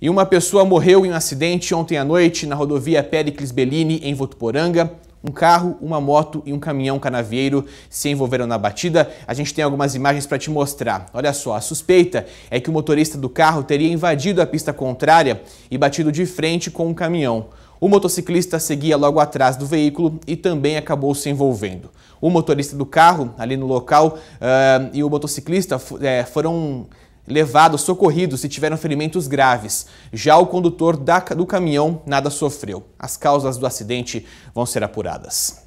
E uma pessoa morreu em um acidente ontem à noite na rodovia Pericles Bellini, em Votuporanga. Um carro, uma moto e um caminhão canavieiro se envolveram na batida. A gente tem algumas imagens para te mostrar. Olha só, a suspeita é que o motorista do carro teria invadido a pista contrária e batido de frente com um caminhão. O motociclista seguia logo atrás do veículo e também acabou se envolvendo. O motorista do carro, ali no local, uh, e o motociclista uh, foram levado, socorrido se tiveram ferimentos graves. Já o condutor da, do caminhão nada sofreu. As causas do acidente vão ser apuradas.